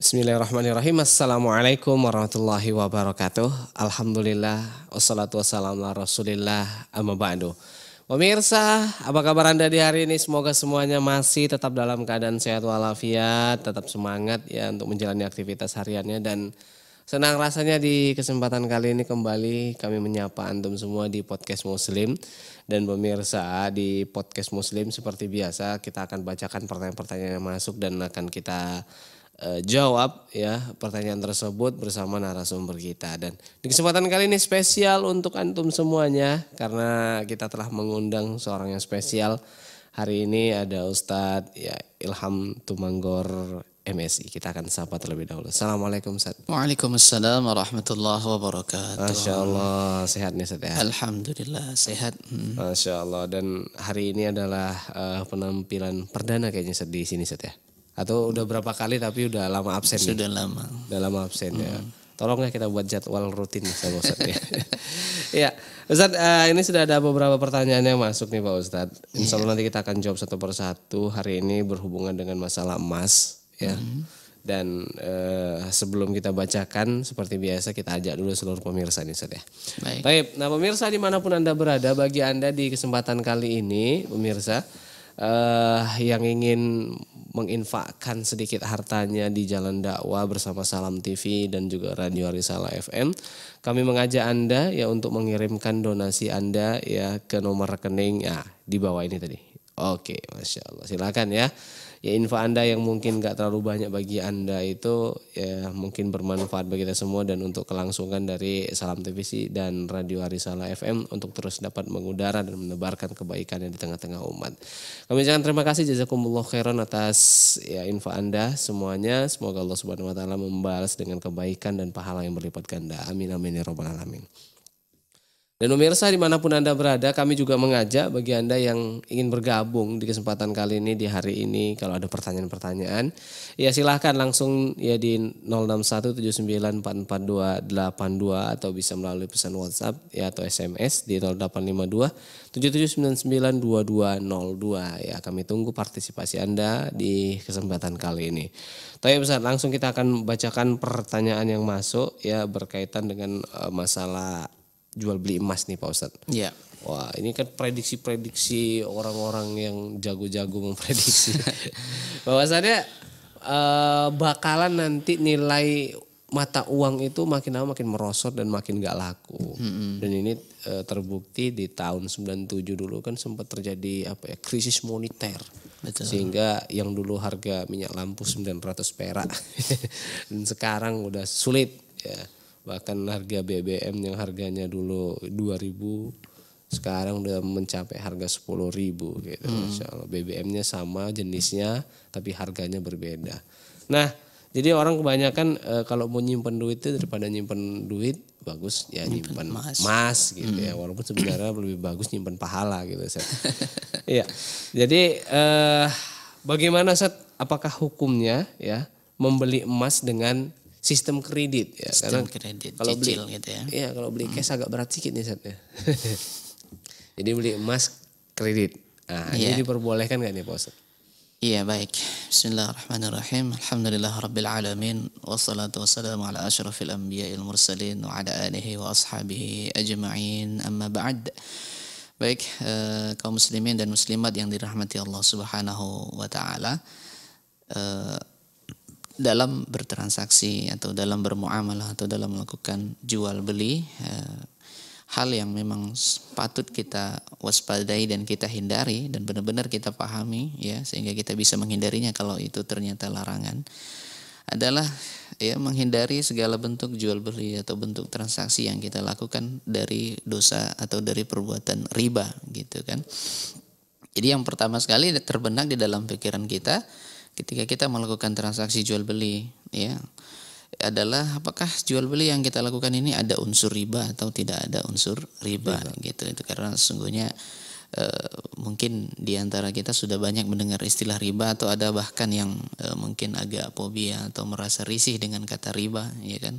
Bismillahirrahmanirrahim. Assalamualaikum warahmatullahi wabarakatuh. Alhamdulillah. Wassalatu wassalamu ala rasulillah. Amma ba'du. Pemirsa, apa kabar Anda di hari ini? Semoga semuanya masih tetap dalam keadaan sehat walafiat, tetap semangat ya untuk menjalani aktivitas hariannya dan senang rasanya di kesempatan kali ini kembali kami menyapa antum semua di podcast Muslim dan pemirsa di podcast Muslim seperti biasa kita akan bacakan pertanyaan-pertanyaan yang masuk dan akan kita Eh, jawab ya pertanyaan tersebut bersama narasumber kita dan di kesempatan kali ini spesial untuk antum semuanya karena kita telah mengundang seorang yang spesial hari ini ada Ustadz ya Ilham Tumanggor MSI kita akan sapa terlebih dahulu Assalamualaikum Ustaz Waalaikumsalam warahmatullahi wabarakatuh Masya Allah sehat nih Ustaz ya Alhamdulillah sehat hmm. Masya Allah dan hari ini adalah uh, penampilan perdana kayaknya Ustaz di sini Ustaz ya atau udah berapa kali tapi udah lama absen ya? sudah nih. lama udah lama absen ya. hmm. ya ya kita buat jadwal rutin ya Ustaz ya. ya. Ustaz uh, eh, ini sudah ada beberapa pertanyaan yang masuk nih Pak Ustaz. Iya. Insya Allah nanti kita akan jawab satu persatu. Hari ini berhubungan dengan masalah emas ya. hmm Dan uh, sebelum kita bacakan seperti biasa kita ajak dulu seluruh pemirsa nih Ustaz ya. Baik. Baik. Nah pemirsa dimanapun Anda berada bagi Anda di kesempatan kali ini pemirsa uh, yang ingin menginfakkan sedikit hartanya di Jalan Dakwah bersama Salam TV dan juga Radio Arisala FM. Kami mengajak Anda ya untuk mengirimkan donasi Anda ya ke nomor rekening ya di bawah ini tadi. Oke, Masya Allah. Silakan ya ya info Anda yang mungkin gak terlalu banyak bagi Anda itu ya mungkin bermanfaat bagi kita semua dan untuk kelangsungan dari Salam TVC dan Radio Arisala FM untuk terus dapat mengudara dan menebarkan kebaikannya di tengah-tengah umat. Kami ucapkan terima kasih jazakumullah khairan atas ya info Anda semuanya. Semoga Allah Subhanahu wa taala membalas dengan kebaikan dan pahala yang berlipat ganda. Amin amin ya robbal alamin. Dan pemirsa dimanapun Anda berada, kami juga mengajak bagi Anda yang ingin bergabung di kesempatan kali ini, di hari ini, kalau ada pertanyaan-pertanyaan, ya silahkan langsung ya di 0617944282 atau bisa melalui pesan WhatsApp ya atau SMS di 0852 77992202 ya kami tunggu partisipasi Anda di kesempatan kali ini. Tapi pesan langsung kita akan bacakan pertanyaan yang masuk ya berkaitan dengan eh, masalah jual beli emas nih Pak Ustad, Iya. Wah ini kan prediksi-prediksi orang-orang yang jago-jago memprediksi. Bahwasannya uh, eh, bakalan nanti nilai mata uang itu makin lama makin merosot dan makin gak laku. Hmm. Dan ini e, terbukti di tahun 97 dulu kan sempat terjadi apa ya krisis moneter. Betul. Sehingga yang dulu harga minyak lampu 900 perak dan sekarang udah sulit ya bahkan harga BBM yang harganya dulu 2000 sekarang udah mencapai harga 10.000 gitu hmm. Allah BBM-nya sama jenisnya tapi harganya berbeda. Nah, jadi orang kebanyakan e, kalau mau nyimpen duit itu daripada nyimpen duit bagus ya nyimpen, emas. emas gitu ya. hmm. ya walaupun sebenarnya lebih bagus nyimpen pahala gitu set. Iya. jadi e, bagaimana set? apakah hukumnya ya membeli emas dengan sistem kredit ya. Sistem Karena kredit kalau beli gitu ya. Iya, kalau beli hmm. cash agak berat sedikit nih saatnya. Jadi beli emas kredit. Nah, yeah. ini iya. diperbolehkan nggak nih Pak Ustaz? Iya baik. Bismillahirrahmanirrahim. Alhamdulillah alamin wassalatu wassalamu ala asyrafil anbiya'il mursalin wa ala alihi wa ashabihi ajma'in. Amma ba'd. Baik, uh, kaum muslimin dan muslimat yang dirahmati Allah Subhanahu wa taala. Uh, dalam bertransaksi atau dalam bermuamalah atau dalam melakukan jual beli e, hal yang memang patut kita waspadai dan kita hindari dan benar-benar kita pahami ya sehingga kita bisa menghindarinya kalau itu ternyata larangan adalah ya menghindari segala bentuk jual beli atau bentuk transaksi yang kita lakukan dari dosa atau dari perbuatan riba gitu kan. Jadi yang pertama sekali terbenak di dalam pikiran kita ketika kita melakukan transaksi jual beli ya adalah apakah jual beli yang kita lakukan ini ada unsur riba atau tidak ada unsur riba, riba. gitu itu karena sesungguhnya e, mungkin diantara kita sudah banyak mendengar istilah riba atau ada bahkan yang e, mungkin agak fobia atau merasa risih dengan kata riba ya kan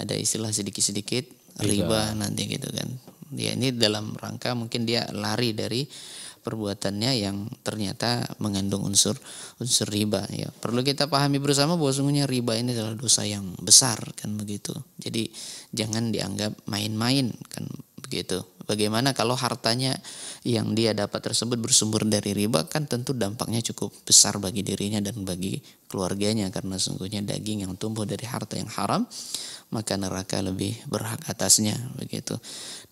ada istilah sedikit-sedikit riba. riba nanti gitu kan ya ini dalam rangka mungkin dia lari dari perbuatannya yang ternyata mengandung unsur unsur riba ya perlu kita pahami bersama bahwa sungguhnya riba ini adalah dosa yang besar kan begitu jadi jangan dianggap main-main kan begitu bagaimana kalau hartanya yang dia dapat tersebut bersumber dari riba kan tentu dampaknya cukup besar bagi dirinya dan bagi keluarganya karena sungguhnya daging yang tumbuh dari harta yang haram maka neraka lebih berhak atasnya begitu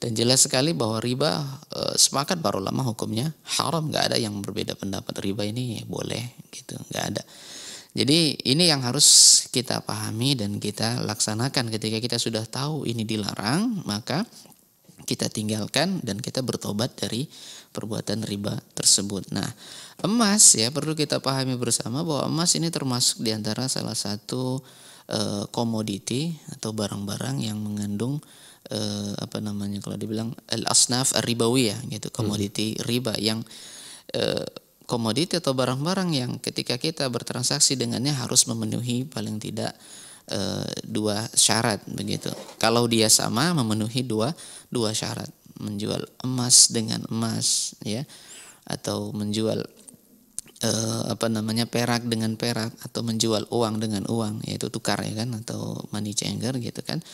dan jelas sekali bahwa riba e, sepakat para ulama hukumnya haram nggak ada yang berbeda pendapat riba ini boleh gitu nggak ada jadi ini yang harus kita pahami dan kita laksanakan ketika kita sudah tahu ini dilarang maka kita tinggalkan dan kita bertobat dari perbuatan riba tersebut. Nah, emas ya perlu kita pahami bersama bahwa emas ini termasuk diantara salah satu Eh, komoditi atau barang-barang yang mengandung eh, apa namanya kalau dibilang al asnaf ar ya gitu hmm. komoditi hmm. riba yang eh, komoditi atau barang-barang yang ketika kita bertransaksi dengannya harus memenuhi paling tidak eh, dua syarat begitu kalau dia sama memenuhi dua dua syarat menjual emas dengan emas ya atau menjual eh, apa namanya perak dengan perak atau menjual uang dengan uang yaitu tukar ya kan atau money changer gitu kan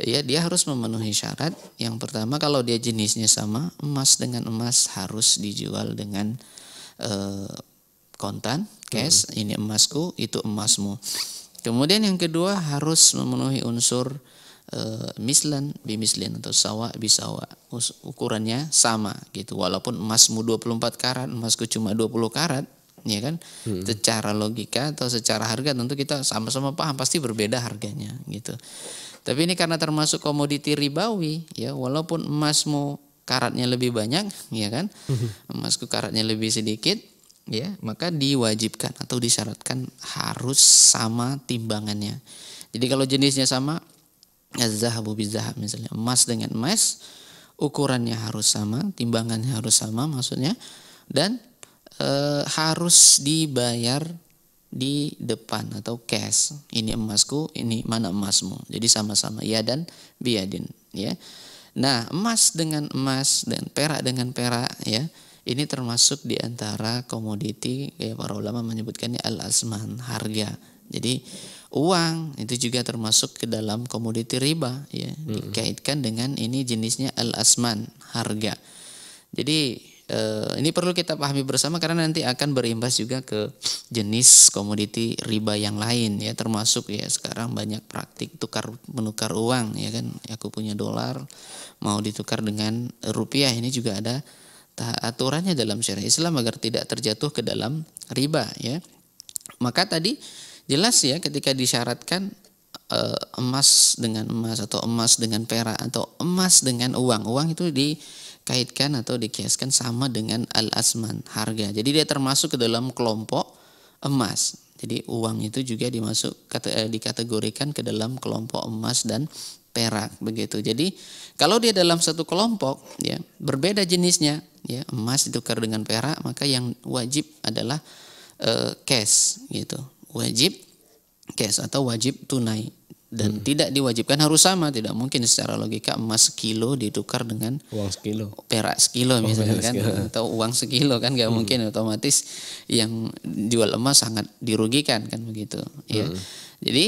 ya dia harus memenuhi syarat yang pertama kalau dia jenisnya sama emas dengan emas harus dijual dengan eh, kontan cash hmm. ini emasku itu emasmu kemudian yang kedua harus memenuhi unsur mislen eh, mislan bimislan atau sawa bisawa ukurannya sama gitu walaupun emasmu 24 karat emasku cuma 20 karat ya kan hmm. secara logika atau secara harga tentu kita sama-sama paham pasti berbeda harganya gitu tapi ini karena termasuk komoditi ribawi ya walaupun emasmu karatnya lebih banyak ya kan hmm. emasku karatnya lebih sedikit ya maka diwajibkan atau disyaratkan harus sama timbangannya jadi kalau jenisnya sama zahabu bizahab misalnya emas dengan emas ukurannya harus sama timbangannya harus sama maksudnya dan e, harus dibayar di depan atau cash. Ini emasku, ini mana emasmu. Jadi sama-sama ya dan biadin, ya. Nah, emas dengan emas dan perak dengan perak, ya. Ini termasuk di antara komoditi ya para ulama menyebutkannya al-asman, harga. Jadi uang itu juga termasuk ke dalam komoditi riba ya, dikaitkan dengan ini jenisnya al-asman, harga. Jadi eh, ini perlu kita pahami bersama karena nanti akan berimbas juga ke jenis komoditi riba yang lain ya termasuk ya sekarang banyak praktik tukar menukar uang ya kan aku punya dolar mau ditukar dengan rupiah ini juga ada aturannya dalam syariat Islam agar tidak terjatuh ke dalam riba ya maka tadi jelas ya ketika disyaratkan eh, emas dengan emas atau emas dengan perak atau emas dengan uang. Uang itu di kaitkan atau dikiaskan sama dengan al-asman, harga. Jadi dia termasuk ke dalam kelompok emas. Jadi uang itu juga dimasuk kata, eh, dikategorikan ke dalam kelompok emas dan perak begitu. Jadi kalau dia dalam satu kelompok ya berbeda jenisnya ya emas ditukar dengan perak maka yang wajib adalah eh, cash gitu. Wajib cash atau wajib tunai dan hmm. tidak diwajibkan harus sama tidak mungkin secara logika emas sekilo ditukar dengan uang sekilo perak sekilo oh, misalnya kan atau uang sekilo kan nggak hmm. mungkin otomatis yang jual emas sangat dirugikan kan begitu ya hmm. jadi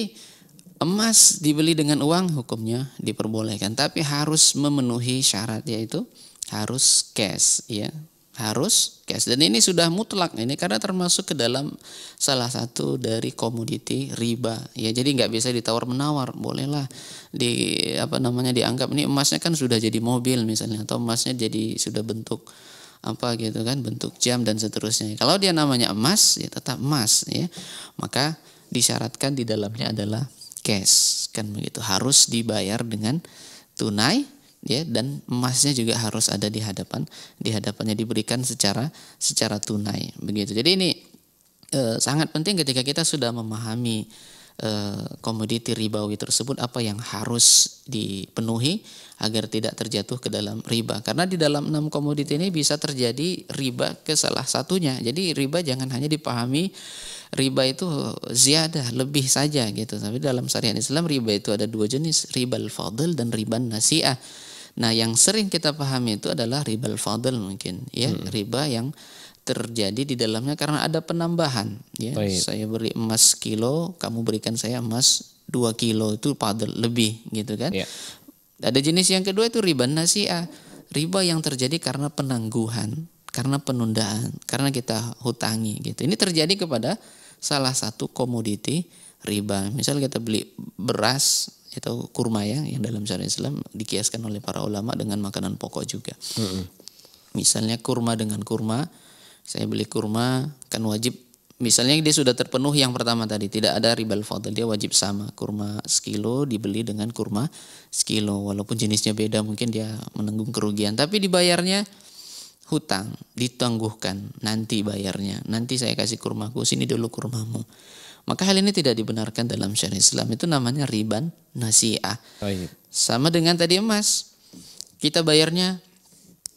emas dibeli dengan uang hukumnya diperbolehkan tapi harus memenuhi syarat yaitu harus cash ya harus cash dan ini sudah mutlak ini karena termasuk ke dalam salah satu dari komoditi riba ya jadi nggak bisa ditawar menawar bolehlah di apa namanya dianggap ini emasnya kan sudah jadi mobil misalnya atau emasnya jadi sudah bentuk apa gitu kan bentuk jam dan seterusnya kalau dia namanya emas ya tetap emas ya maka disyaratkan di dalamnya adalah cash kan begitu harus dibayar dengan tunai ya dan emasnya juga harus ada di hadapan di hadapannya diberikan secara secara tunai begitu jadi ini e, sangat penting ketika kita sudah memahami e, komoditi ribawi tersebut apa yang harus dipenuhi agar tidak terjatuh ke dalam riba karena di dalam enam komoditi ini bisa terjadi riba ke salah satunya jadi riba jangan hanya dipahami riba itu ziyadah lebih saja gitu tapi dalam syariat Islam riba itu ada dua jenis riba al-fadl dan riba nasi'ah Nah, yang sering kita pahami itu adalah riba fadl mungkin, ya, hmm. riba yang terjadi di dalamnya karena ada penambahan, ya. Baik. Saya beri emas kilo, kamu berikan saya emas 2 kilo itu fadl lebih gitu kan. Ya. Ada jenis yang kedua itu riba nasi'ah. Riba yang terjadi karena penangguhan, karena penundaan, karena kita hutangi gitu. Ini terjadi kepada salah satu komoditi riba. Misal kita beli beras atau kurma ya yang dalam syariat Islam dikiaskan oleh para ulama dengan makanan pokok juga. Hmm. Misalnya kurma dengan kurma, saya beli kurma kan wajib misalnya dia sudah terpenuh yang pertama tadi tidak ada ribal fadl dia wajib sama kurma sekilo dibeli dengan kurma sekilo walaupun jenisnya beda mungkin dia menanggung kerugian tapi dibayarnya hutang ditangguhkan nanti bayarnya nanti saya kasih kurmaku sini dulu kurmamu maka hal ini tidak dibenarkan dalam syariat Islam. Itu namanya riban nasiah. Sama dengan tadi emas. Kita bayarnya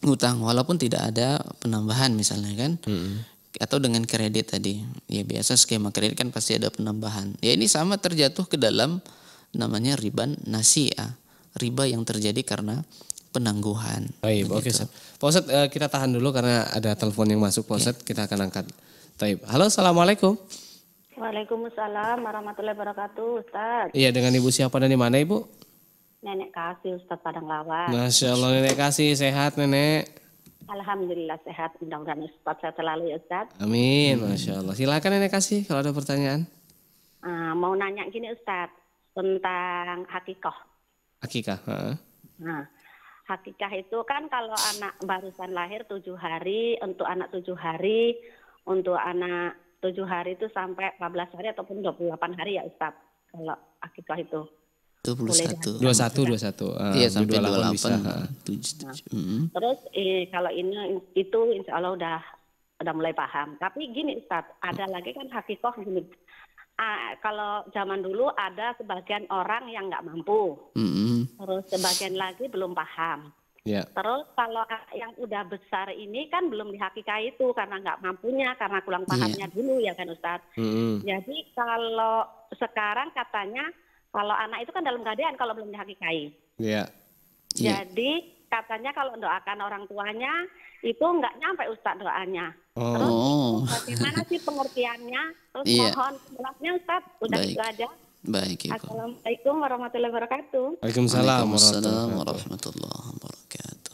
ngutang walaupun tidak ada penambahan misalnya kan. Mm Atau dengan kredit tadi. Ya biasa skema kredit kan pasti ada penambahan. Ya ini sama terjatuh ke dalam namanya riban nasia Riba yang terjadi karena penangguhan. Baik, oke. Okay, Pak eh, kita tahan dulu karena ada telepon yang masuk. poset iya. okay. kita akan angkat. Taib. Halo, Assalamualaikum. Waalaikumsalam warahmatullahi wabarakatuh, Ustaz. Iya, dengan Ibu siapa dan di mana, Ibu? Nenek Kasih, Ustaz Padang Lawas. Masya Allah, Nenek Kasih. Sehat, Nenek? Alhamdulillah sehat. Mudah-mudahan Ustaz sehat selalu ya, Ustaz. Amin, Masya Allah. Silakan Nenek Kasih kalau ada pertanyaan. Uh, mau nanya gini, Ustaz. Tentang hakikah. Hakikah. ha? Nah, hakikah itu kan kalau anak barusan lahir tujuh hari, untuk anak tujuh hari, untuk anak tujuh hari itu sampai 14 hari ataupun 28 hari ya Ustaz kalau akikah itu. 21. 21 21. Uh, iya sampai 28, 28 bisa. 7, nah. Mm -hmm. Terus eh, kalau ini itu insya Allah udah udah mulai paham. Tapi gini Ustaz, ada hmm. lagi kan hakikoh gini. Ah, kalau zaman dulu ada sebagian orang yang nggak mampu, mm -hmm. terus sebagian lagi belum paham. Yeah. Terus kalau yang udah besar ini kan belum dihakikai itu karena nggak mampunya karena kurang iya. pahamnya yeah. dulu ya kan Ustadz. Mm. Jadi kalau sekarang katanya kalau anak itu kan dalam keadaan kalau belum dihakikai. Ya. Iya. Yeah. Yeah. Jadi katanya kalau doakan orang tuanya itu nggak nyampe Ustadz doanya. Oh. Terus bagaimana sih pengertiannya? Terus yeah. mohon jelasnya Ustadz. Udah Baik. itu aja. Baik. Ya, Assalamualaikum warahmatullahi wabarakatuh. Waalaikumsalam warahmatullahi wabarakatuh.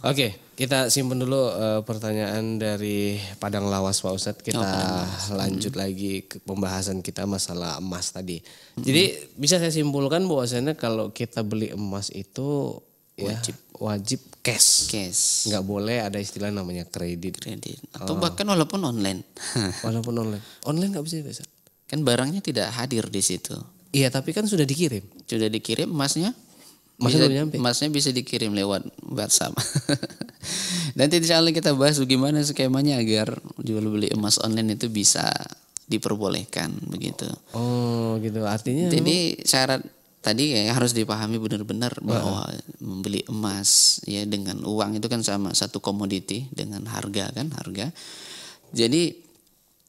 Oke, kita simpen dulu uh, pertanyaan dari Padang Lawas Pak Ustadz. Kita oh, hmm. lanjut hmm. lagi ke pembahasan kita masalah emas tadi. Hmm. Jadi bisa saya simpulkan bahwasanya kalau kita beli emas itu ya, wajib ya, wajib cash. Cash. Gak boleh ada istilah namanya kredit. Kredit. Oh. Atau oh. bahkan walaupun online. walaupun online. Online nggak bisa biasa. Kan barangnya tidak hadir di situ. Iya, tapi kan sudah dikirim. Sudah dikirim emasnya Maksudnya bisa, nyampe. Maksudnya bisa dikirim lewat WhatsApp. Nanti insya Allah kita bahas gimana skemanya agar jual beli emas online itu bisa diperbolehkan begitu. Oh, gitu. Artinya Jadi syarat tadi ya harus dipahami benar-benar bahwa uh. membeli emas ya dengan uang itu kan sama satu komoditi dengan harga kan harga. Jadi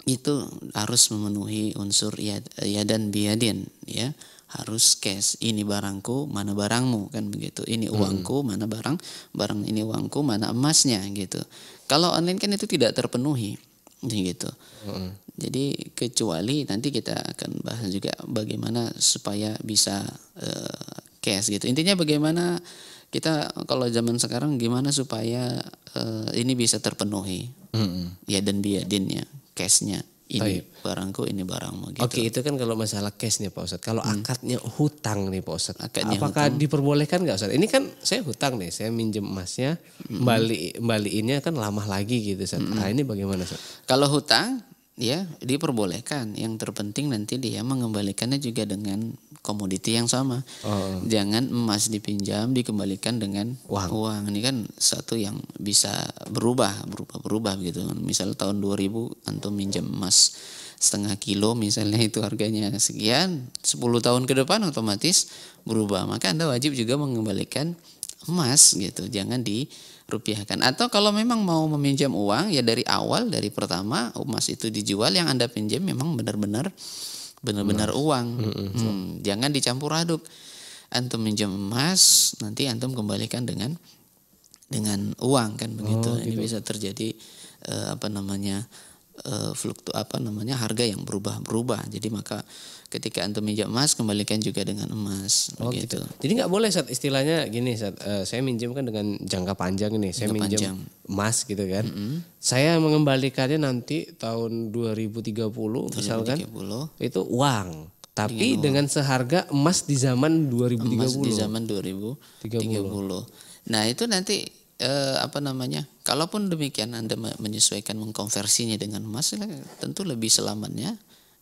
itu harus memenuhi unsur ya, ya dan biadin ya harus cash. Ini barangku, mana barangmu kan begitu. Ini hmm. uangku, hmm. mana barang, barang ini uangku, mana emasnya gitu. Kalau online kan itu tidak terpenuhi gitu. Hmm. Jadi kecuali nanti kita akan bahas juga bagaimana supaya bisa uh, cash gitu. Intinya bagaimana kita kalau zaman sekarang gimana supaya uh, ini bisa terpenuhi. Hmm. Ya dan biadinnya, cashnya ini barangku ini barangmu gitu. Oke itu kan kalau masalah cash nih Pak Ustadz. Kalau hmm. akadnya hutang nih Pak Ustadz. Akadnya Apakah hutang. diperbolehkan nggak Ustadz? Ini kan saya hutang nih, saya minjem emasnya, hmm. balik balikinnya kan lama lagi gitu Ustadz. Hmm. Nah ini bagaimana Ustadz? Kalau hutang ya diperbolehkan yang terpenting nanti dia mengembalikannya juga dengan komoditi yang sama oh. jangan emas dipinjam dikembalikan dengan uang uang ini kan satu yang bisa berubah berubah berubah gitu misal tahun 2000 antum minjam emas setengah kilo misalnya itu harganya sekian 10 tahun ke depan otomatis berubah maka anda wajib juga mengembalikan emas gitu jangan di rupiahkan. Atau kalau memang mau meminjam uang ya dari awal dari pertama emas itu dijual yang Anda pinjam memang benar-benar benar-benar uang. Hmm, jangan dicampur aduk. Antum minjam emas, nanti antum kembalikan dengan dengan uang kan oh, begitu. Oh, gitu. Ini bisa terjadi uh, apa namanya? Uh, fluktu apa namanya harga yang berubah-berubah. Jadi maka ketika antum minjam emas kembalikan juga dengan emas oh, gitu. gitu jadi nggak boleh saat istilahnya gini saat uh, eh, saya minjem kan dengan jangka panjang nih saya jangka panjang. emas gitu kan mm -hmm. saya mengembalikannya nanti tahun 2030, 2030 misalkan itu uang tapi dengan, dengan uang. seharga emas di zaman 2030 emas di zaman 2030 nah itu nanti eh, apa namanya kalaupun demikian anda menyesuaikan mengkonversinya dengan emas tentu lebih selamatnya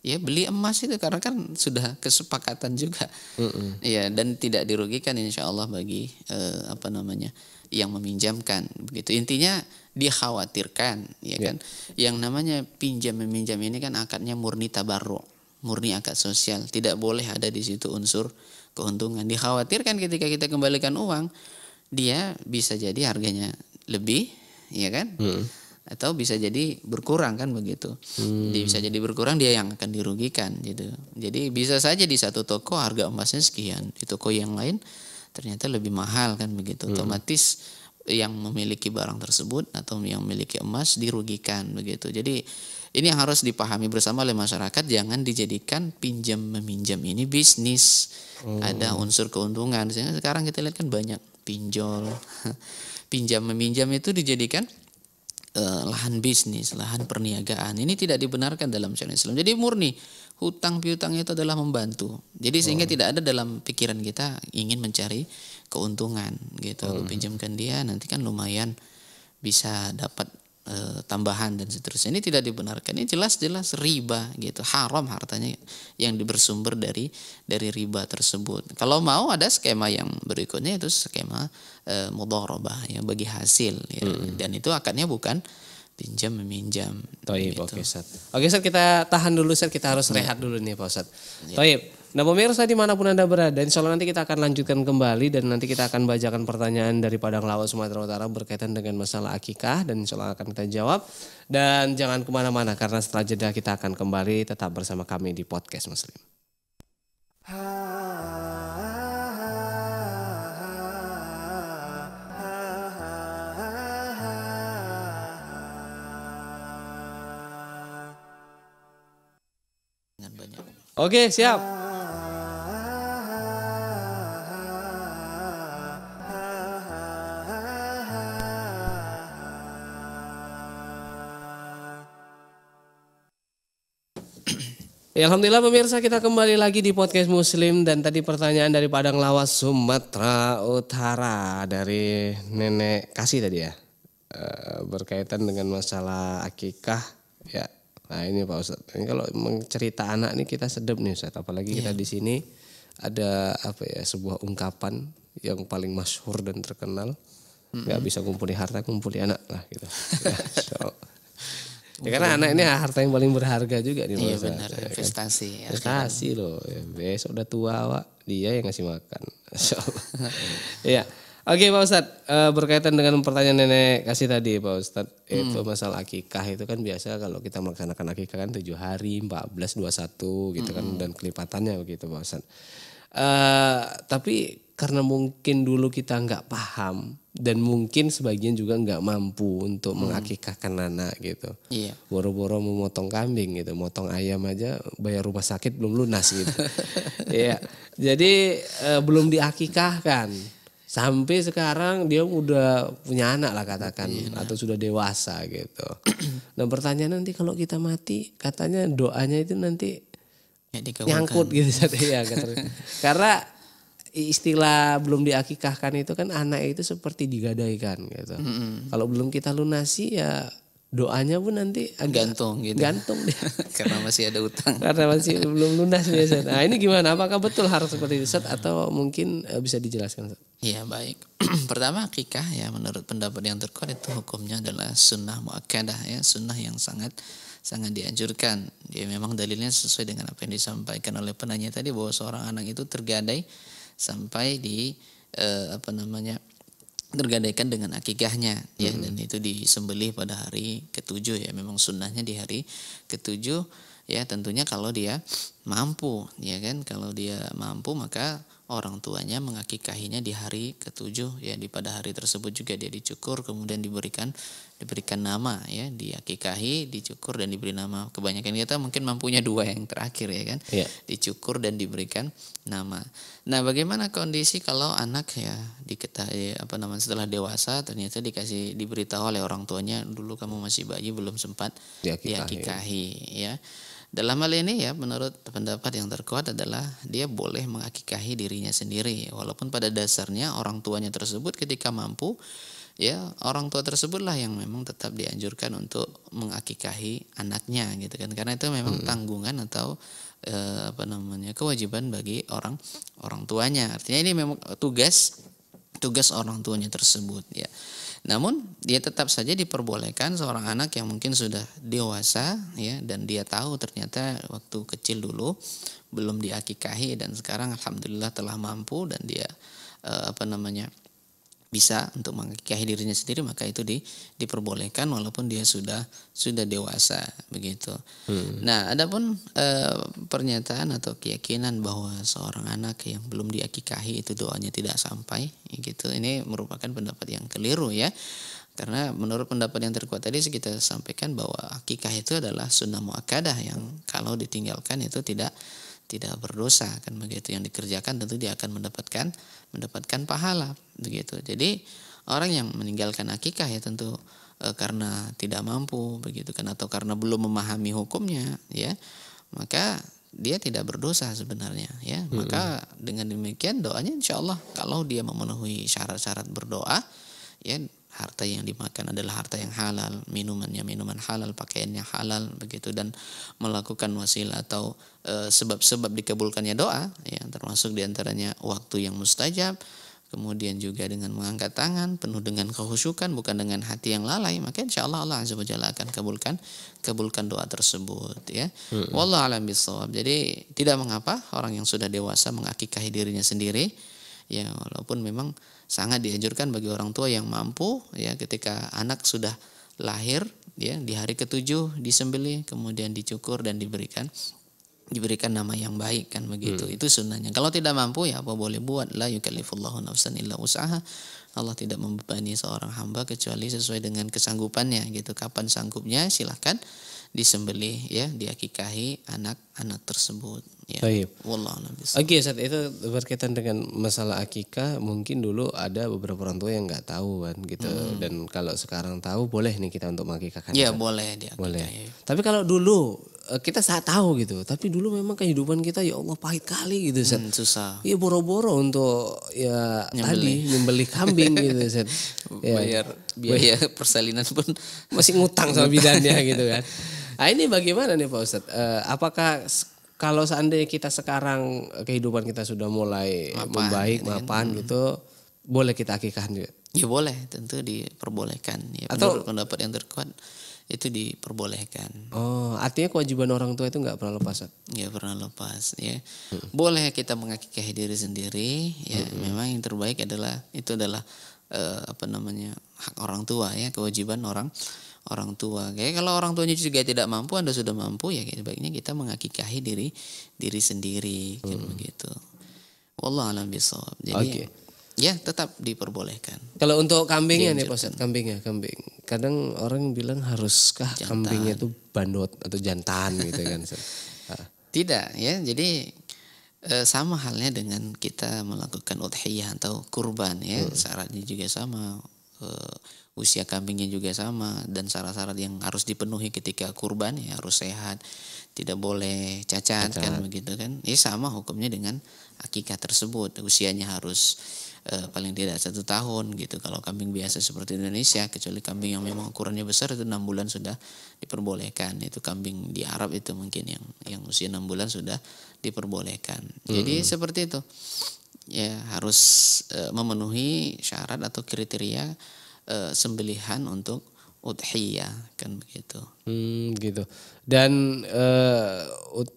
ya beli emas itu karena kan sudah kesepakatan juga mm -mm. ya dan tidak dirugikan insya Allah bagi eh, apa namanya yang meminjamkan begitu intinya dikhawatirkan ya yeah. kan yang namanya pinjam meminjam ini kan akadnya murni tabarro murni akad sosial tidak boleh ada di situ unsur keuntungan dikhawatirkan ketika kita kembalikan uang dia bisa jadi harganya lebih ya kan mm -mm atau bisa jadi berkurang kan begitu. Hmm. Jadi bisa hmm. jadi berkurang dia yang akan dirugikan gitu. Jadi bisa saja di satu toko harga emasnya sekian, di toko yang lain ternyata lebih mahal kan begitu. Hmm. Otomatis yang memiliki barang tersebut atau yang memiliki emas dirugikan begitu. Jadi ini yang harus dipahami bersama oleh masyarakat jangan dijadikan pinjam meminjam ini bisnis. Hmm. Ada unsur keuntungan. Sehingga sekarang kita lihat kan banyak pinjol, pinjam meminjam itu dijadikan eh, lahan bisnis, lahan perniagaan. Ini tidak dibenarkan dalam syariat Islam. Jadi murni hutang piutang itu adalah membantu. Jadi sehingga oh. tidak ada dalam pikiran kita ingin mencari keuntungan gitu. Oh. pinjamkan dia nanti kan lumayan bisa dapat e, tambahan dan seterusnya. Ini tidak dibenarkan. Ini jelas-jelas riba gitu. Haram hartanya yang bersumber dari dari riba tersebut. Kalau mau ada skema yang berikutnya itu skema e, mudharabah ya bagi hasil ya. Hmm. dan itu akarnya bukan pinjam meminjam. Toib, gitu. oke okay, Oke okay, kita tahan dulu set kita harus iya. rehat dulu nih Pak Ustaz. Ya. Nah pemirsa dimanapun Anda berada, insya Allah nanti kita akan lanjutkan kembali dan nanti kita akan bacakan pertanyaan dari Padang Lawas Sumatera Utara berkaitan dengan masalah akikah dan insya Allah akan kita jawab. Dan jangan kemana-mana karena setelah jeda kita akan kembali tetap bersama kami di Podcast Muslim. Oke, siap. Ya, Alhamdulillah pemirsa kita kembali lagi di podcast Muslim dan tadi pertanyaan dari Padang Lawas Sumatera Utara dari Nenek Kasih tadi ya e, berkaitan dengan masalah akikah ya nah ini Pak Ustadz ini kalau mencerita anak ini kita sedep nih Ustadz apalagi yeah. kita iya. di sini ada apa ya sebuah ungkapan yang paling masyhur dan terkenal nggak mm -hmm. bisa kumpuli harta kumpuli anak lah gitu ya, so. Ya, karena anak ini harta yang paling berharga juga nih Iya benar, investasi. Ya kan? Investasi kan. loh. Ya, besok udah tua, Wak. Dia yang ngasih makan. Iya. Oke Pak Ustadz, eh, berkaitan dengan pertanyaan nenek kasih tadi Pak Ustadz, hmm. itu masalah akikah itu kan biasa kalau kita melaksanakan akikah kan tujuh hari, empat belas, dua satu, gitu kan. hmm. kan, dan kelipatannya begitu Pak Ustadz. Uh, tapi karena mungkin dulu kita nggak paham dan mungkin sebagian juga nggak mampu untuk hmm. mengakikahkan anak gitu. Iya. Boro-boro memotong kambing gitu, motong ayam aja bayar rumah sakit belum lunas gitu. Iya. Jadi e, belum diakikahkan. Sampai sekarang dia udah punya anak lah katakan iya, nah. atau sudah dewasa gitu. nah, pertanyaan nanti kalau kita mati, katanya doanya itu nanti ya, nyangkut gitu ya. Karena istilah belum diakikahkan itu kan anak itu seperti digadaikan gitu. Mm -hmm. Kalau belum kita lunasi ya doanya pun nanti agak gantung gitu. Gantung dia. Karena masih ada utang. Karena masih belum lunas biasa. Nah, ini gimana? Apakah betul harus seperti itu Seth? atau mungkin eh, bisa dijelaskan? Iya, baik. Pertama akikah ya menurut pendapat yang terkuat itu hukumnya adalah sunnah muakkadah ya, sunnah yang sangat sangat dianjurkan. Ya memang dalilnya sesuai dengan apa yang disampaikan oleh penanya tadi bahwa seorang anak itu tergadai sampai di eh, apa namanya tergadaikan dengan akikahnya ya hmm. dan itu disembelih pada hari ketujuh ya memang sunnahnya di hari ketujuh ya tentunya kalau dia mampu ya kan kalau dia mampu maka orang tuanya mengakikahinya di hari ketujuh ya di pada hari tersebut juga dia dicukur kemudian diberikan diberikan nama ya diakikahi dicukur dan diberi nama kebanyakan kita mungkin mampunya dua yang terakhir ya kan yeah. dicukur dan diberikan nama nah bagaimana kondisi kalau anak ya diketahui ya, apa namanya setelah dewasa ternyata dikasih diberitahu oleh orang tuanya dulu kamu masih bayi belum sempat diakikahi, diakikahi ya dalam hal ini ya menurut pendapat yang terkuat adalah dia boleh mengakikahi dirinya sendiri walaupun pada dasarnya orang tuanya tersebut ketika mampu ya orang tua tersebutlah yang memang tetap dianjurkan untuk mengakikahi anaknya gitu kan karena itu memang hmm. tanggungan atau e, apa namanya kewajiban bagi orang orang tuanya artinya ini memang tugas tugas orang tuanya tersebut ya. Namun dia tetap saja diperbolehkan seorang anak yang mungkin sudah dewasa ya dan dia tahu ternyata waktu kecil dulu belum diakikahi dan sekarang alhamdulillah telah mampu dan dia eh, apa namanya bisa untuk menikahi dirinya sendiri maka itu di, diperbolehkan walaupun dia sudah sudah dewasa begitu. Hmm. Nah, adapun e, pernyataan atau keyakinan bahwa seorang anak yang belum diakikahi itu doanya tidak sampai gitu. Ini merupakan pendapat yang keliru ya. Karena menurut pendapat yang terkuat tadi kita sampaikan bahwa akikah itu adalah sunnah muakkadah yang kalau ditinggalkan itu tidak tidak berdosa kan begitu yang dikerjakan tentu dia akan mendapatkan mendapatkan pahala begitu jadi orang yang meninggalkan akikah ya tentu e, karena tidak mampu begitu kan atau karena belum memahami hukumnya ya maka dia tidak berdosa sebenarnya ya maka dengan demikian doanya insyaallah kalau dia memenuhi syarat-syarat berdoa ya harta yang dimakan adalah harta yang halal, minumannya minuman halal, pakaiannya halal begitu dan melakukan wasilah atau eh, sebab-sebab dikabulkannya doa ya termasuk diantaranya waktu yang mustajab, kemudian juga dengan mengangkat tangan penuh dengan kehusukan bukan dengan hati yang lalai maka insya Allah Allah azza wajalla akan kabulkan kabulkan doa tersebut ya. Hmm. Wallahu Jadi tidak mengapa orang yang sudah dewasa mengakikahi dirinya sendiri ya walaupun memang sangat dianjurkan bagi orang tua yang mampu ya ketika anak sudah lahir ya di hari ketujuh disembelih kemudian dicukur dan diberikan diberikan nama yang baik kan begitu. Hmm. Itu sunnahnya. Kalau tidak mampu ya apa boleh buat la yukallifullahu nafsan illa usaha. Allah tidak membebani seorang hamba kecuali sesuai dengan kesanggupannya gitu. Kapan sanggupnya silahkan disembelih ya, diakikahi anak-anak tersebut ya. Baik. Oke, saat itu berkaitan dengan masalah akikah, mungkin dulu ada beberapa orang tua yang nggak tahu kan gitu. Hmm. Dan kalau sekarang tahu boleh nih kita untuk mengakikahkan. Iya, boleh diakikahi. Boleh. Tapi kalau dulu Eh, kita saat tahu gitu. Tapi dulu memang kehidupan kita ya Allah pahit kali gitu Hmm, susah. Iya boro-boro untuk ya nyembeli. tadi nyembeli kambing gitu Ya. Bayar biaya persalinan pun masih ngutang sama bidannya gitu kan. Nah ini bagaimana nih Pak Ustadz? Uh, apakah kalau seandainya kita sekarang eh, kehidupan kita sudah mulai mapan, membaik, gitu ya. mapan hmm. gitu, boleh kita akikahkan juga? Ya boleh, tentu diperbolehkan. Ya, Atau pendapat yang terkuat itu diperbolehkan. Oh, artinya kewajiban orang tua itu nggak pernah lepas? Nggak pernah lepas, ya. Hmm. Boleh kita mengakikahi diri sendiri, ya. Hmm. Memang yang terbaik adalah itu adalah eh, apa namanya hak orang tua ya, kewajiban orang orang tua. Kayak kalau orang tuanya juga tidak mampu, anda sudah mampu ya, baiknya kita mengakikahi diri diri sendiri, hmm. begitu. Wallahualam alam bisawab. Jadi okay. Ya, tetap diperbolehkan. Kalau untuk kambingnya nih, Pak kambingnya, kambing. Kadang orang bilang haruskah jantan. kambingnya itu bandot atau jantan gitu kan. Ah. Tidak, ya. Jadi eh, sama halnya dengan kita melakukan udhiyah atau kurban ya, hmm. syaratnya juga sama. Eh, usia kambingnya juga sama dan syarat-syarat yang harus dipenuhi ketika kurban ya harus sehat tidak boleh cacat, kan cacat. kan begitu kan ini ya, sama hukumnya dengan akikah tersebut usianya harus e, paling tidak satu tahun gitu kalau kambing biasa seperti Indonesia kecuali kambing yang memang ukurannya besar itu enam bulan sudah diperbolehkan itu kambing di Arab itu mungkin yang yang usia enam bulan sudah diperbolehkan jadi seperti itu ya harus e, memenuhi syarat atau kriteria e, sembelihan untuk udhiyah kan begitu. Hmm, gitu. Dan uh,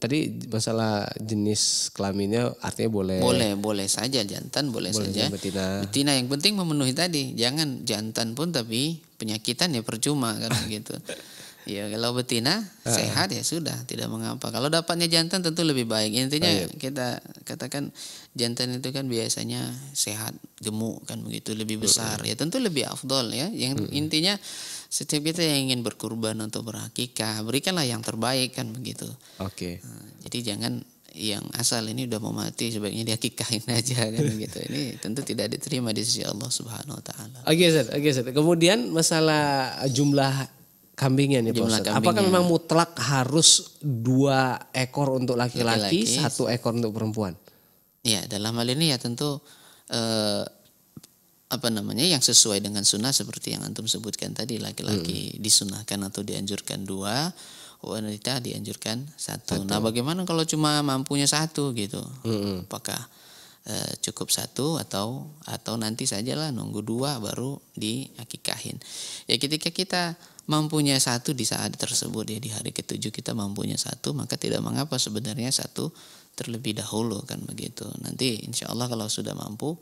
tadi masalah jenis kelaminnya artinya boleh Boleh, boleh saja jantan, boleh, boleh saja betina. Betina yang penting memenuhi tadi. Jangan jantan pun tapi penyakitan ya percuma kan begitu. Ya kalau betina uh. sehat ya sudah, tidak mengapa. Kalau dapatnya jantan tentu lebih baik. Intinya oh, iya. kita katakan jantan itu kan biasanya sehat, gemuk kan begitu lebih besar. Uh. Ya tentu lebih afdol ya. Yang uh. intinya setiap kita yang ingin berkurban untuk berhakikah, berikanlah yang terbaik kan begitu. Oke. Okay. Ah, jadi jangan yang asal ini udah mau mati sebaiknya dihakikahin aja kan gitu. Ini tentu tidak diterima di sisi Allah Subhanahu wa taala. Oke, okay, Oke, okay, Kemudian masalah jumlah kambingnya nih Pak Ustadz. Apakah memang mutlak harus dua ekor untuk laki-laki, satu ekor untuk perempuan? Ya, dalam hal ini ya tentu eh, apa namanya yang sesuai dengan sunnah seperti yang antum sebutkan tadi laki-laki hmm. disunahkan atau dianjurkan dua, wanita dianjurkan satu. satu. Nah, bagaimana kalau cuma mampunya satu gitu? Hmm. Apakah e, cukup satu atau atau nanti sajalah nunggu dua baru diakikahin. Ya ketika kita mempunyai satu di saat tersebut ya di hari ketujuh kita mempunyai satu maka tidak mengapa sebenarnya satu terlebih dahulu kan begitu. Nanti insya Allah kalau sudah mampu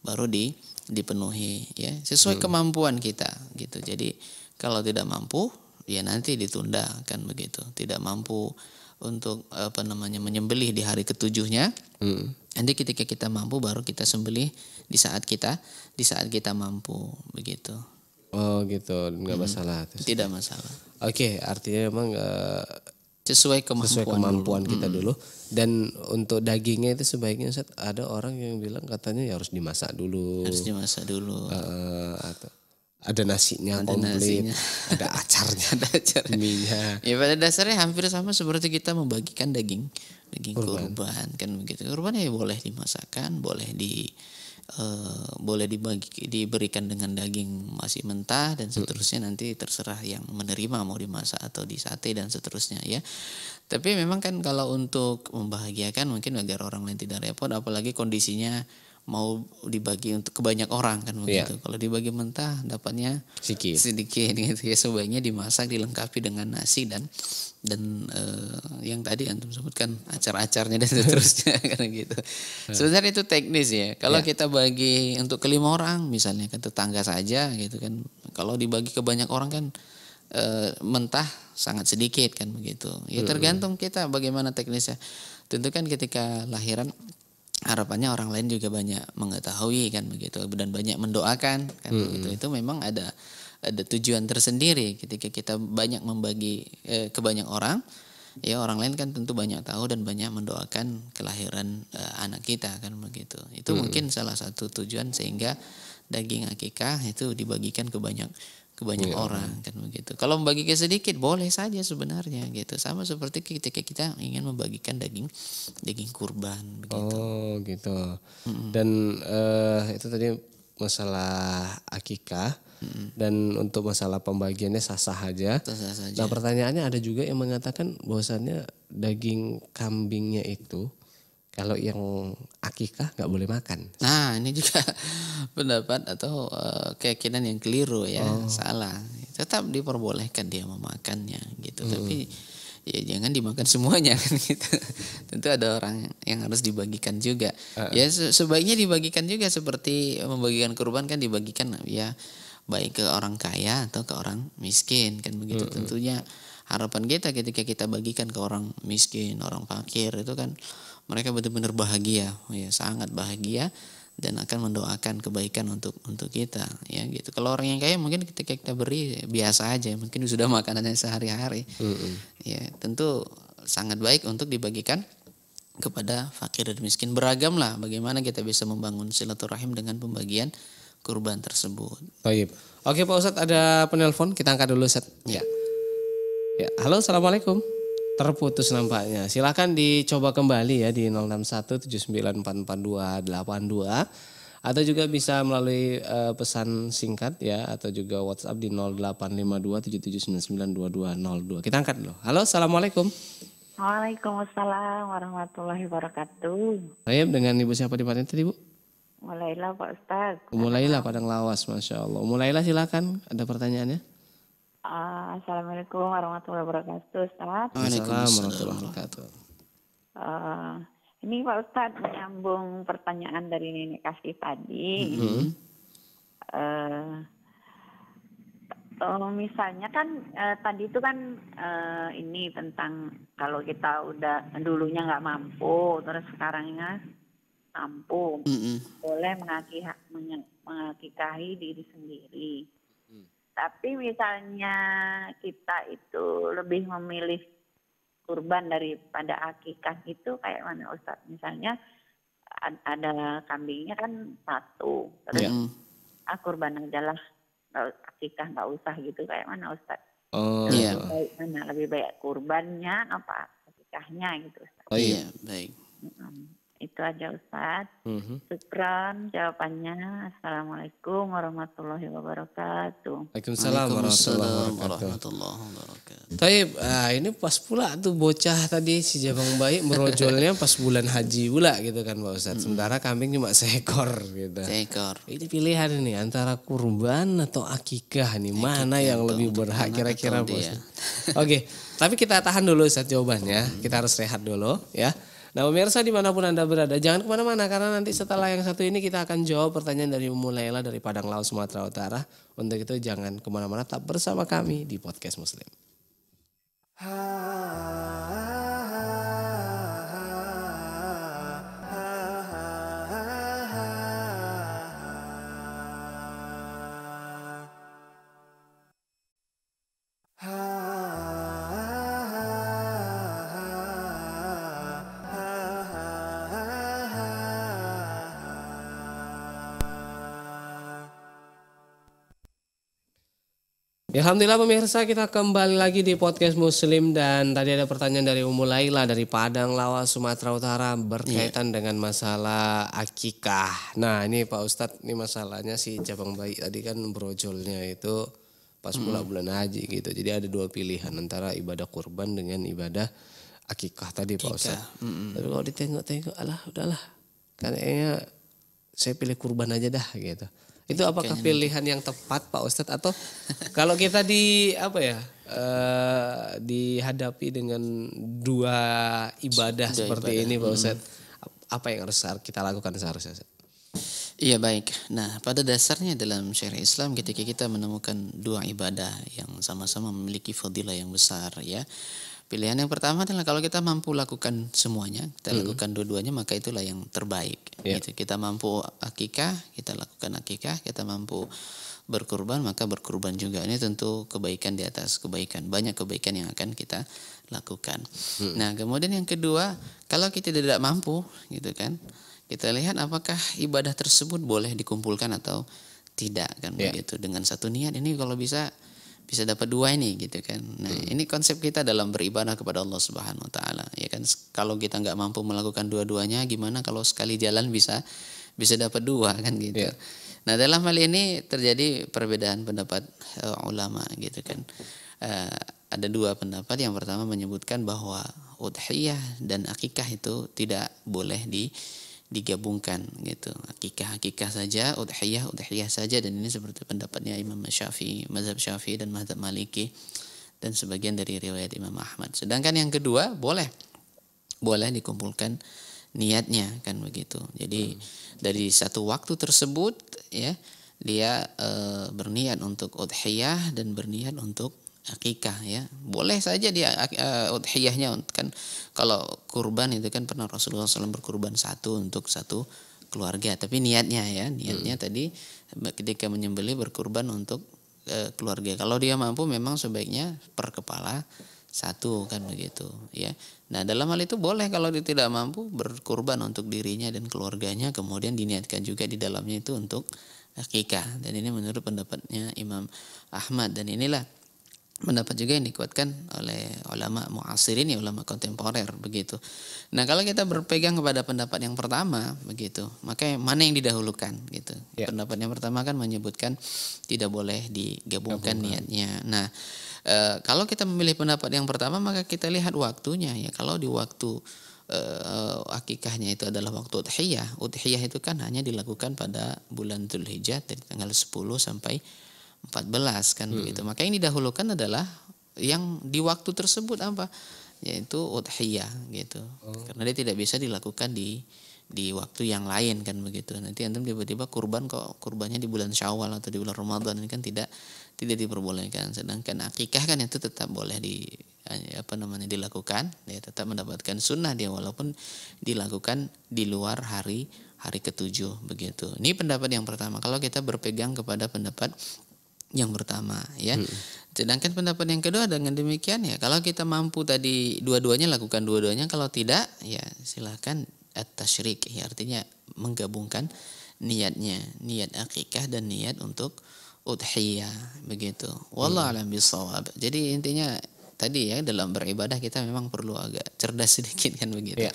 baru di dipenuhi ya sesuai hmm. kemampuan kita gitu. Jadi kalau tidak mampu ya nanti ditunda kan begitu. Tidak mampu untuk apa namanya menyembelih di hari ketujuhnya. Hmm Nanti ketika kita mampu baru kita sembelih di saat kita di saat kita mampu begitu. Oh gitu, nggak hmm. masalah. Terus. Tidak masalah. Oke, okay, artinya memang uh, sesuai kemampuan, sesuai kemampuan dulu. kita hmm. dulu. Dan untuk dagingnya itu sebaiknya Seth, ada orang yang bilang katanya ya harus dimasak dulu. Harus dimasak dulu. Uh, atau ada nasinya ada komplit, nasinya. ada acarnya, ada acarnya. Iya Ya pada dasarnya hampir sama seperti kita membagikan daging, daging kurban, kurban kan begitu. Kurban ya boleh dimasakkan, boleh di uh, boleh dibagi diberikan dengan daging masih mentah dan hmm. seterusnya nanti terserah yang menerima mau dimasak atau disate dan seterusnya ya. Tapi memang kan kalau untuk membahagiakan mungkin agar orang lain tidak repot apalagi kondisinya mau dibagi untuk ke banyak orang kan iya. begitu. Yeah. Kalau dibagi mentah dapatnya sedikit. sedikit gitu ya sebaiknya dimasak dilengkapi dengan nasi dan dan uh, yang tadi antum sebutkan acar-acarnya dan seterusnya kan gitu. Iya. Sebenarnya itu teknis ya. Kalau yeah. kita bagi untuk kelima orang misalnya kan tetangga saja gitu kan. Kalau dibagi ke banyak orang kan uh, mentah sangat sedikit kan begitu. Ya tergantung kita bagaimana teknisnya. Tentu kan ketika lahiran harapannya orang lain juga banyak mengetahui kan begitu dan banyak mendoakan kan hmm. begitu itu memang ada ada tujuan tersendiri ketika kita banyak membagi eh, ke banyak orang ya orang lain kan tentu banyak tahu dan banyak mendoakan kelahiran eh, anak kita kan begitu itu hmm. mungkin salah satu tujuan sehingga daging akikah itu dibagikan ke banyak ke banyak yeah. orang kan begitu. Kalau membagikan sedikit boleh saja sebenarnya gitu. Sama seperti ketika kita ingin membagikan daging daging kurban begitu. Oh, gitu. Mm -hmm. Dan uh, itu tadi masalah akikah mm -hmm. dan untuk masalah pembagiannya sah-sah aja. Sah-sah saja. Nah, pertanyaannya ada juga yang mengatakan bahwasannya daging kambingnya itu kalau yang akikah nggak boleh makan. Nah ini juga pendapat atau uh, keyakinan yang keliru ya, oh. salah. Tetap diperbolehkan dia memakannya gitu, hmm. tapi ya jangan dimakan semuanya kan gitu. Tentu ada orang yang harus dibagikan juga. Uh Ya sebaiknya dibagikan juga seperti membagikan kurban kan dibagikan ya baik ke orang kaya atau ke orang miskin kan begitu. Uh -uh. Tentunya harapan kita ketika kita bagikan ke orang miskin orang fakir itu kan mereka benar-benar bahagia ya sangat bahagia dan akan mendoakan kebaikan untuk untuk kita ya gitu kalau orang yang kaya mungkin ketika kita beri biasa aja mungkin sudah makanannya sehari-hari mm -hmm. ya tentu sangat baik untuk dibagikan kepada fakir dan miskin beragam lah bagaimana kita bisa membangun silaturahim dengan pembagian kurban tersebut. Oke Pak Ustadz ada penelpon kita angkat dulu set. Ya. Ya, halo, assalamualaikum. Terputus nampaknya. Silahkan dicoba kembali ya di 0617944282 atau juga bisa melalui uh, pesan singkat ya atau juga WhatsApp di 085277992202. Kita angkat dulu. Halo, assalamualaikum. Waalaikumsalam warahmatullahi wabarakatuh. Baik, dengan ibu siapa di mana tadi bu? Mulailah Pak Ustaz. Mulailah Padang Lawas, masya Allah. Mulailah silakan. Ada pertanyaannya? Ah, assalamualaikum warahmatullahi wabarakatuh. Ustaz. Waalaikumsalam warahmatullahi wabarakatuh. Ah, uh, ini Pak Ustaz menyambung pertanyaan dari Nenek Kasih tadi. Mm -hmm. uh, uh, misalnya kan uh, tadi itu kan uh, ini tentang kalau kita udah dulunya nggak mampu, terus sekarangnya mampu, mm -hmm. boleh mengakikahi diri sendiri tapi misalnya kita itu lebih memilih kurban daripada akikah itu kayak mana ustadz Misalnya ada kambingnya kan satu, terus ya. ah kurban aja lah, akikah nggak usah gitu kayak mana ustadz Oh iya. lebih ya. Baik mana lebih baik kurbannya apa akikahnya gitu Ustaz? Oh iya, iya baik. Mm -hmm. Itu aja Ustaz. Mm-hmm. Sukran jawabannya. Assalamualaikum warahmatullahi wabarakatuh. Waalaikumsalam warahmatullahi wabarakatuh. Taib, ah, ini pas pula tuh bocah tadi si Jabang Baik merojolnya pas bulan haji pula gitu kan Pak Ustaz. Mm-hmm. Sementara kambing cuma seekor gitu. Seekor. Ini pilihan ini antara kurban atau akikah nih. Mana yang itu, lebih berhak kira-kira Pak Ustaz? Oke, tapi kita tahan dulu Ustaz jawabannya. Kita harus rehat dulu ya. Nah pemirsa dimanapun Anda berada, jangan kemana-mana karena nanti setelah yang satu ini kita akan jawab pertanyaan dari Umu Laila dari Padang Laut, Sumatera Utara. Untuk itu jangan kemana-mana, tetap bersama kami di Podcast Muslim. Ha -ha. Alhamdulillah pemirsa kita kembali lagi di podcast Muslim dan tadi ada pertanyaan dari Umu Laila dari Padang Lawa Sumatera Utara berkaitan yeah. dengan masalah akikah. Nah ini Pak Ustadz ini masalahnya si cabang bayi tadi kan brojolnya itu pas pula hmm. bulan haji gitu. Jadi ada dua pilihan antara ibadah kurban dengan ibadah akikah tadi Pak Ustadz. Mm Tapi kalau ditengok-tengok alah udahlah kayaknya saya pilih kurban aja dah gitu. Itu apakah Kayaknya pilihan nanti. yang tepat Pak Ustadz atau kalau kita di apa ya uh, dihadapi dengan dua ibadah dua seperti ibadah. ini Pak hmm. Ustadz, hmm. apa yang harus kita lakukan seharusnya? Iya baik. Nah pada dasarnya dalam syariat Islam ketika kita menemukan dua ibadah yang sama-sama memiliki fadilah yang besar ya Pilihan yang pertama adalah kalau kita mampu lakukan semuanya, kita hmm. lakukan dua-duanya maka itulah yang terbaik. Yeah. Gitu. Kita mampu akikah, kita lakukan akikah, kita mampu berkurban maka berkurban juga. Ini tentu kebaikan di atas kebaikan, banyak kebaikan yang akan kita lakukan. Hmm. Nah, kemudian yang kedua, kalau kita tidak mampu, gitu kan, kita lihat apakah ibadah tersebut boleh dikumpulkan atau tidak kan yeah. begitu dengan satu niat ini kalau bisa bisa dapat dua ini gitu kan. Nah, hmm. ini konsep kita dalam beribadah kepada Allah Subhanahu wa taala. Ya kan kalau kita nggak mampu melakukan dua-duanya gimana kalau sekali jalan bisa bisa dapat dua kan gitu. Yeah. Nah, dalam hal ini terjadi perbedaan pendapat uh, ulama gitu kan. Uh, ada dua pendapat. Yang pertama menyebutkan bahwa udhiyah dan akikah itu tidak boleh di digabungkan gitu akikah-akikah saja udhiyah udhiyah saja dan ini seperti pendapatnya Imam Syafi'i mazhab Syafi'i dan mazhab Maliki dan sebagian dari riwayat Imam Ahmad sedangkan yang kedua boleh boleh dikumpulkan niatnya kan begitu jadi hmm. dari satu waktu tersebut ya dia e, berniat untuk udhiyah dan berniat untuk akikah ya boleh saja dia uh, udhiyahnya kan kalau kurban itu kan pernah Rasulullah SAW berkurban satu untuk satu keluarga tapi niatnya ya niatnya hmm. tadi ketika menyembeli berkurban untuk uh, keluarga kalau dia mampu memang sebaiknya per kepala satu kan begitu ya nah dalam hal itu boleh kalau dia tidak mampu berkurban untuk dirinya dan keluarganya kemudian diniatkan juga di dalamnya itu untuk akikah dan ini menurut pendapatnya Imam Ahmad dan inilah pendapat juga yang dikuatkan oleh ulama muasirin ya ulama kontemporer begitu. Nah kalau kita berpegang kepada pendapat yang pertama begitu, maka mana yang didahulukan gitu. Ya. Pendapat yang pertama kan menyebutkan tidak boleh digabungkan niatnya. Nah e, kalau kita memilih pendapat yang pertama maka kita lihat waktunya ya. Kalau di waktu e, akikahnya itu adalah waktu uthiyah. Uthiyah itu kan hanya dilakukan pada bulan Dzulhijjah dari tanggal 10 sampai 14 kan hmm. begitu. Maka yang didahulukan adalah yang di waktu tersebut apa? Yaitu udhiyah gitu. Oh. Karena dia tidak bisa dilakukan di di waktu yang lain kan begitu. Nanti antum tiba-tiba kurban kok kurbannya di bulan Syawal atau di bulan Ramadan ini kan tidak tidak diperbolehkan. Sedangkan akikah kan itu tetap boleh di apa namanya dilakukan, dia tetap mendapatkan sunnah dia walaupun dilakukan di luar hari hari ketujuh begitu. Ini pendapat yang pertama. Kalau kita berpegang kepada pendapat yang pertama ya. Hmm. Sedangkan pendapat yang kedua dengan demikian ya kalau kita mampu tadi dua-duanya lakukan dua-duanya kalau tidak ya silahkan at syirik ya artinya menggabungkan niatnya, niat akikah dan niat untuk udhiyah begitu. Wallah hmm. alam bisawab. Jadi intinya tadi ya dalam beribadah kita memang perlu agak cerdas sedikit kan begitu. Yeah.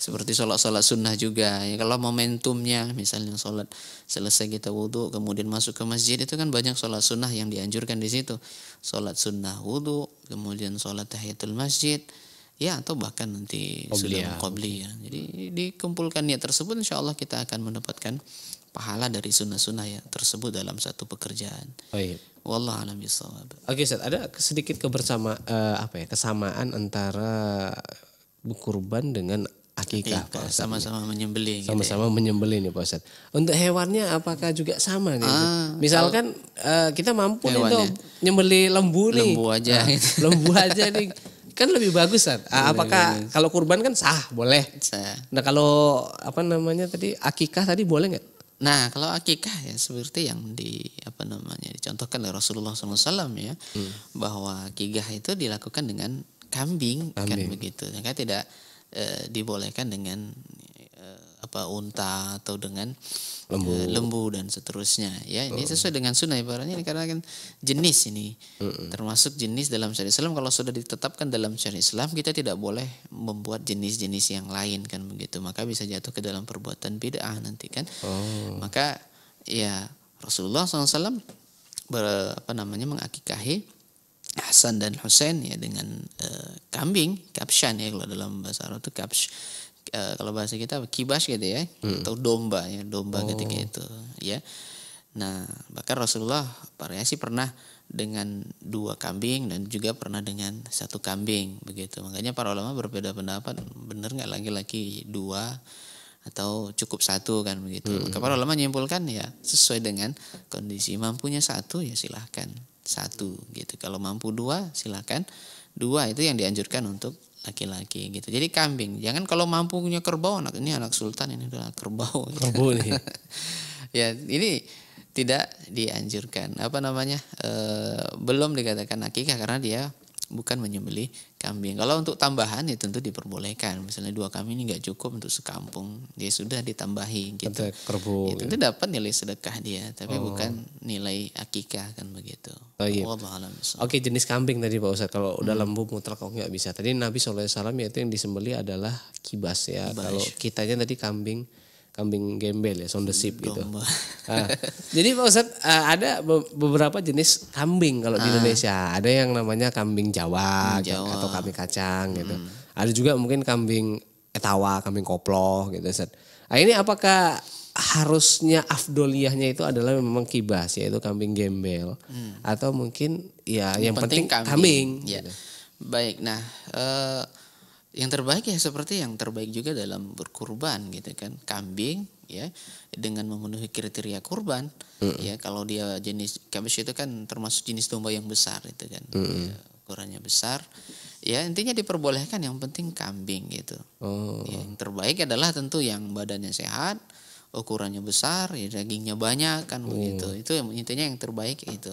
Seperti sholat-sholat sunnah juga. Ya, kalau momentumnya misalnya sholat selesai kita wudhu kemudian masuk ke masjid itu kan banyak sholat sunnah yang dianjurkan di situ. Sholat sunnah wudhu kemudian sholat tahiyatul masjid ya atau bahkan nanti sudah mengkobli ya. Jadi dikumpulkan niat tersebut insya Allah kita akan mendapatkan pahala dari sunnah-sunnah ya tersebut dalam satu pekerjaan. Baik. Wallah alam bisawab. Oke, okay, Ustaz, ada sedikit kebersama uh, apa ya, kesamaan antara kurban dengan akikah, Pak Ustaz. Sama-sama menyembeli. Gitu sama-sama gitu ya. menyembelih nih Pak Ustaz. Untuk hewannya apakah juga sama nih? Gitu? Ah, Misalkan uh, kita mampu hewannya. untuk nyembelih lembu nih. Lembu aja. Nah, gitu. lembu aja nih. kan lebih bagus kan apakah kalau kurban kan sah boleh sah. nah kalau apa namanya tadi akikah tadi boleh nggak Nah, kalau akikah ya seperti yang di apa namanya dicontohkan oleh Rasulullah SAW ya hmm. bahwa akikah itu dilakukan dengan kambing, kan kambing. kan begitu. Maka tidak e, dibolehkan dengan apa unta atau dengan eh, lembu, uh, lembu dan seterusnya ya ini oh. sesuai dengan sunnah ibaratnya ini karena kan jenis ini -uh. termasuk jenis dalam syariat Islam kalau sudah ditetapkan dalam syariat Islam kita tidak boleh membuat jenis-jenis yang lain kan begitu maka bisa jatuh ke dalam perbuatan bid'ah nanti kan uh. maka ya Rasulullah SAW ber, apa namanya mengakikahi Hasan dan Husain ya dengan uh, kambing kapshan ya kalau dalam bahasa Arab itu kapsh e, kalau bahasa kita kibas gitu ya hmm. atau domba ya domba oh. ketika itu ya nah bahkan Rasulullah variasi pernah dengan dua kambing dan juga pernah dengan satu kambing begitu makanya para ulama berbeda pendapat bener nggak laki-laki dua atau cukup satu kan begitu hmm. maka para ulama menyimpulkan ya sesuai dengan kondisi mampunya satu ya silahkan satu gitu kalau mampu dua silahkan dua itu yang dianjurkan untuk laki-laki gitu. Jadi kambing. Jangan kalau mampunya kerbau anak ini anak sultan ini adalah kerbau. Kerbau nih. ya ini tidak dianjurkan. Apa namanya? E, belum dikatakan akikah karena dia bukan menyembelih kambing. Kalau untuk tambahan ya tentu diperbolehkan. Misalnya dua kambing ini nggak cukup untuk sekampung, dia ya sudah ditambahi gitu. Kerbau, ya, tentu ya. dapat nilai sedekah dia, tapi oh. bukan nilai akikah kan begitu. Oh, iya. Oke jenis kambing tadi Pak Ustadz. Kalau hmm. udah lembu mutlak kok nggak bisa. Tadi Nabi saw yaitu yang disembelih adalah kibas ya. Kibas. Kalau kitanya tadi kambing kambing gembel ya sound the sheep gitu. Nah, jadi Pak Ustadz ah, ada beberapa jenis kambing kalau ah. di Indonesia. Ada yang namanya kambing Jawa, kambing Jawa. atau kambing kacang gitu. Hmm. Ada juga mungkin kambing etawa, kambing koplo gitu Ustaz. Nah, ini apakah harusnya afdoliahnya itu adalah memang kibas yaitu kambing gembel hmm. atau mungkin ya yang, yang penting, penting kambing. kambing ya. gitu. Baik, nah uh, yang terbaik ya seperti yang terbaik juga dalam berkurban gitu kan kambing ya dengan memenuhi kriteria kurban mm -hmm. ya kalau dia jenis kambing itu kan termasuk jenis domba yang besar itu kan mm -hmm. ya, ukurannya besar ya intinya diperbolehkan yang penting kambing gitu oh. ya, yang terbaik adalah tentu yang badannya sehat ukurannya besar ya dagingnya banyak kan oh. begitu itu yang intinya yang terbaik itu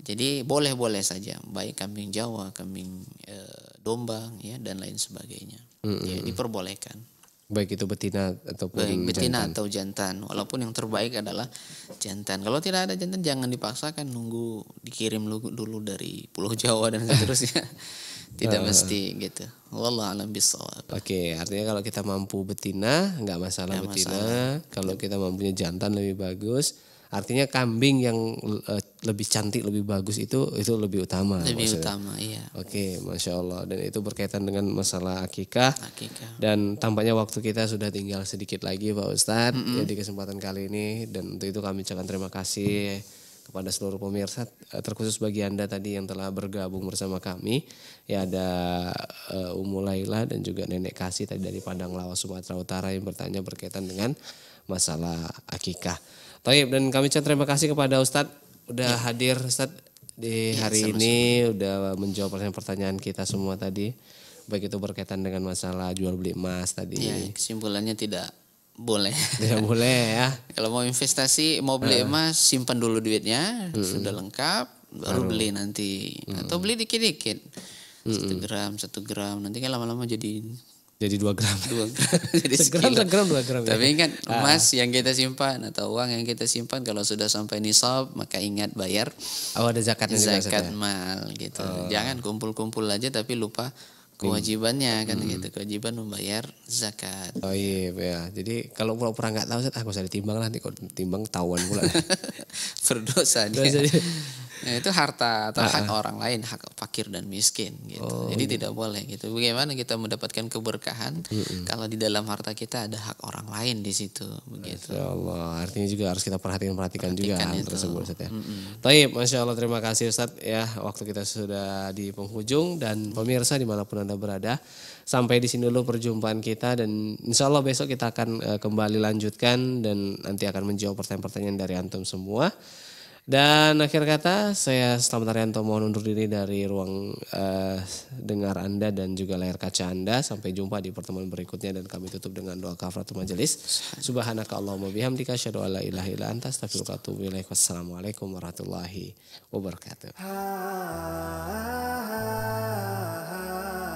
jadi boleh-boleh saja, baik kambing Jawa, kambing e, domba, ya dan lain sebagainya. Mm-hmm. Ya, diperbolehkan. Baik itu betina ataupun baik betina atau jantan. Walaupun yang terbaik adalah jantan. Kalau tidak ada jantan, jangan dipaksakan nunggu dikirim dulu dari Pulau Jawa dan seterusnya. tidak uh, mesti gitu. Wallah alam Oke, okay, artinya kalau kita mampu betina nggak masalah gak betina. Masalah. Kalau kita mampunya jantan lebih bagus. Artinya kambing yang uh, lebih cantik lebih bagus itu itu lebih utama lebih maksudnya. utama iya oke okay, masya allah dan itu berkaitan dengan masalah akikah, akikah. dan tampaknya waktu kita sudah tinggal sedikit lagi pak ustadz mm -hmm. jadi kesempatan kali ini dan untuk itu kami ucapkan terima kasih kepada seluruh pemirsa eh, terkhusus bagi anda tadi yang telah bergabung bersama kami ya ada uh, Umu Laila dan juga Nenek Kasih tadi dari Padang Lawas Sumatera Utara yang bertanya berkaitan dengan masalah akikah. Taib dan kami ucapkan terima kasih kepada Ustadz udah ya. hadir Ustaz di ya, hari sama -sama. ini udah menjawab pertanyaan-pertanyaan kita semua tadi. Baik itu berkaitan dengan masalah jual beli emas tadi. Ya, kesimpulannya tidak boleh. Tidak boleh ya. Kalau mau investasi, mau beli uh. emas, simpan dulu duitnya, hmm. sudah lengkap, baru, beli nanti hmm. atau beli dikit-dikit. satu gram, satu gram, nanti kan lama-lama jadi jadi dua gram. Dua gram. jadi segram, segram dua gram. Ya? Tapi ya. kan emas ah. yang kita simpan atau uang yang kita simpan kalau sudah sampai nisab maka ingat bayar. Oh ada zakat juga. Zakat mal gitu. Oh. Jangan kumpul-kumpul aja tapi lupa kewajibannya hmm. kan hmm. gitu kewajiban membayar zakat oh iya ya jadi kalau pura-pura nggak tahu ah aku usah ditimbang lah nanti kalau timbang tahuan pula berdosa dia. Nah, itu harta atau uh -uh. orang lain, hak fakir dan miskin gitu. Oh, Jadi iya. tidak boleh gitu. Bagaimana kita mendapatkan keberkahan mm kalau di dalam harta kita ada hak orang lain di situ begitu. Masya Allah, artinya juga harus kita perhatikan perhatikan, perhatikan juga hal tersebut Ustaz ya. Mm Taib, Masya Allah terima kasih Ustaz ya. Waktu kita sudah di penghujung dan pemirsa dimanapun Anda berada sampai di sini dulu perjumpaan kita dan insya Allah besok kita akan uh, kembali lanjutkan dan nanti akan menjawab pertanyaan-pertanyaan dari antum semua. Dan akhir kata saya Selamat Arianto mohon undur diri dari ruang uh, dengar Anda dan juga layar kaca Anda. Sampai jumpa di pertemuan berikutnya dan kami tutup dengan doa kafaratul majelis. Subhanaka Allahumma bihamdika asyhadu an la ilaha illa anta astaghfiruka Wassalamualaikum warahmatullahi wabarakatuh.